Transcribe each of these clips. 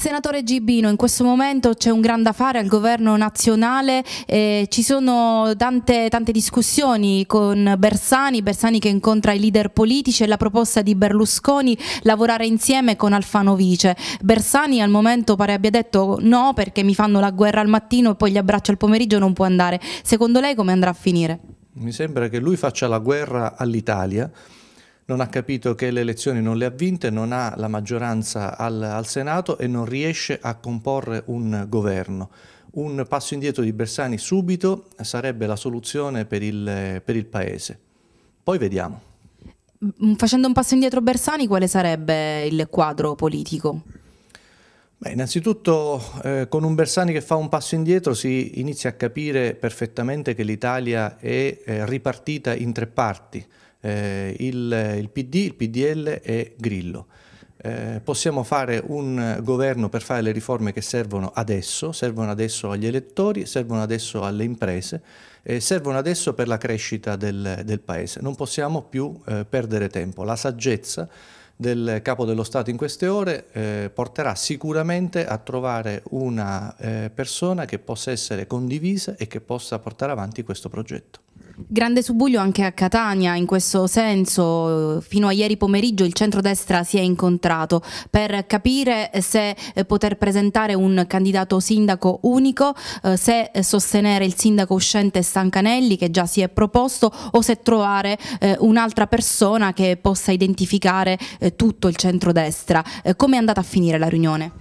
Senatore Gibino, in questo momento c'è un gran da fare al governo nazionale, eh, ci sono tante, tante discussioni con Bersani, Bersani che incontra i leader politici e la proposta di Berlusconi lavorare insieme con Alfano Vice. Bersani al momento pare abbia detto no perché mi fanno la guerra al mattino e poi gli abbraccio al pomeriggio non può andare. Secondo lei come andrà a finire? Mi sembra che lui faccia la guerra all'Italia non ha capito che le elezioni non le ha vinte, non ha la maggioranza al, al Senato e non riesce a comporre un governo. Un passo indietro di Bersani subito sarebbe la soluzione per il, per il Paese. Poi vediamo. Mm, facendo un passo indietro Bersani, quale sarebbe il quadro politico? Beh, innanzitutto eh, con un Bersani che fa un passo indietro si inizia a capire perfettamente che l'Italia è eh, ripartita in tre parti eh, il, il, PD, il PDL e Grillo. Eh, possiamo fare un governo per fare le riforme che servono adesso, servono adesso agli elettori, servono adesso alle imprese, eh, servono adesso per la crescita del, del Paese. Non possiamo più eh, perdere tempo. La saggezza del Capo dello Stato in queste ore eh, porterà sicuramente a trovare una eh, persona che possa essere condivisa e che possa portare avanti questo progetto. Grande subuglio anche a Catania in questo senso. Fino a ieri pomeriggio il centrodestra si è incontrato per capire se eh, poter presentare un candidato sindaco unico, eh, se sostenere il sindaco uscente Stancanelli che già si è proposto o se trovare eh, un'altra persona che possa identificare tutto il centrodestra. come è andata a finire la riunione?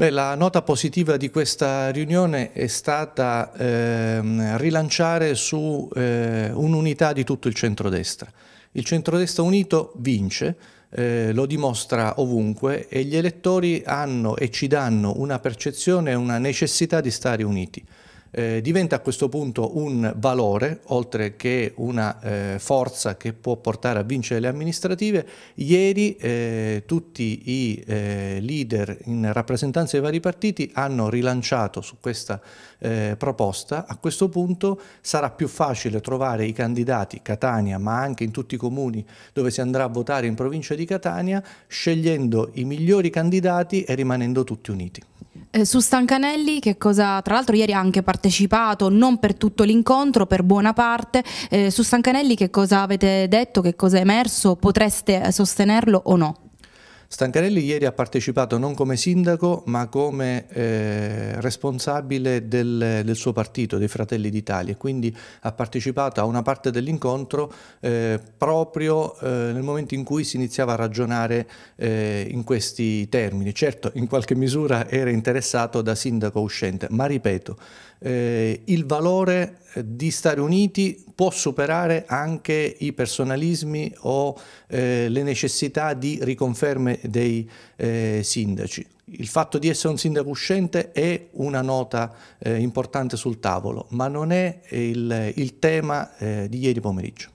Beh, la nota positiva di questa riunione è stata ehm, rilanciare su eh, un'unità di tutto il centrodestra. Il centrodestra unito vince, eh, lo dimostra ovunque e gli elettori hanno e ci danno una percezione e una necessità di stare uniti eh, diventa a questo punto un valore, oltre che una eh, forza che può portare a vincere le amministrative. Ieri eh, tutti i eh, leader in rappresentanza dei vari partiti hanno rilanciato su questa eh, proposta. A questo punto sarà più facile trovare i candidati Catania, ma anche in tutti i comuni dove si andrà a votare in provincia di Catania, scegliendo i migliori candidati e rimanendo tutti uniti. Eh, su Stancanelli, che cosa, tra l'altro ieri ha anche partecipato, non per tutto l'incontro, per buona parte, eh, su Stancanelli che cosa avete detto, che cosa è emerso, potreste sostenerlo o no? Stancarelli ieri ha partecipato non come sindaco ma come eh, responsabile del, del, suo partito, dei Fratelli d'Italia, quindi ha partecipato a una parte dell'incontro eh, proprio eh, nel momento in cui si iniziava a ragionare eh, in questi termini. Certo, in qualche misura era interessato da sindaco uscente, ma ripeto, eh, il valore eh, di stare uniti può superare anche i personalismi o eh, le necessità di riconferme dei eh, sindaci. Il fatto di essere un sindaco uscente è una nota eh, importante sul tavolo, ma non è il, il tema eh, di ieri pomeriggio.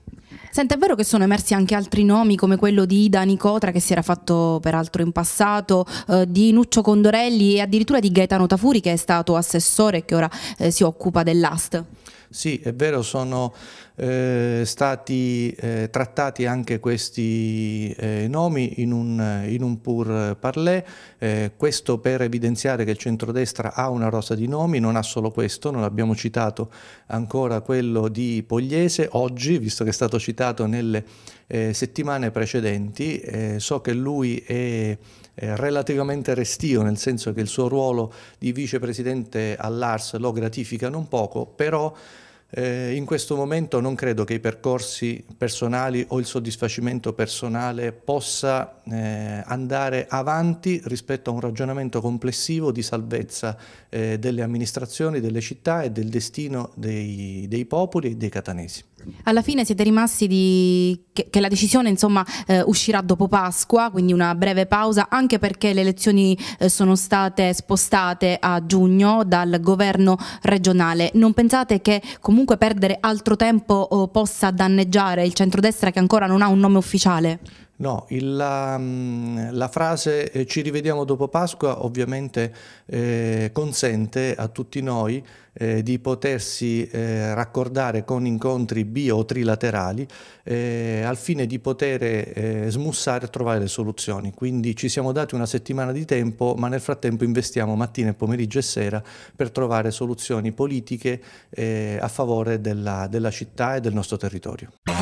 Senta, è vero che sono emersi anche altri nomi come quello di Ida Nicotra che si era fatto peraltro in passato, eh, di Nuccio Condorelli e addirittura di Gaetano Tafuri che è stato assessore e che ora eh, si occupa dell'AST? Sì, è vero, sono eh, stati eh, trattati anche questi eh, nomi in un, in un pur parlé, eh, questo per evidenziare che il centrodestra ha una rosa di nomi, non ha solo questo, non abbiamo citato ancora quello di Pogliese, oggi, visto che è stato citato nelle eh, settimane precedenti, eh, so che lui è relativamente restio, nel senso che il suo ruolo di vicepresidente all'ARS lo gratifica non poco, però eh, in questo momento non credo che i percorsi personali o il soddisfacimento personale possa eh, andare avanti rispetto a un ragionamento complessivo di salvezza eh, delle amministrazioni, delle città e del destino dei, dei popoli e dei catanesi. Alla fine siete rimasti di... che, che la decisione insomma, eh, uscirà dopo Pasqua, quindi una breve pausa, anche perché le elezioni eh, sono state spostate a giugno dal governo regionale. Non pensate che comunque perdere altro tempo oh, possa danneggiare il centrodestra che ancora non ha un nome ufficiale? No, il, la, ehm, la, frase eh, ci rivediamo dopo Pasqua ovviamente eh, consente a tutti noi eh, di potersi eh, raccordare con incontri bi o trilaterali eh, al fine di poter smussare e trovare le soluzioni. Quindi ci siamo dati una settimana di tempo, ma nel frattempo investiamo mattina, pomeriggio e sera per trovare soluzioni politiche a favore della, della città e del nostro territorio.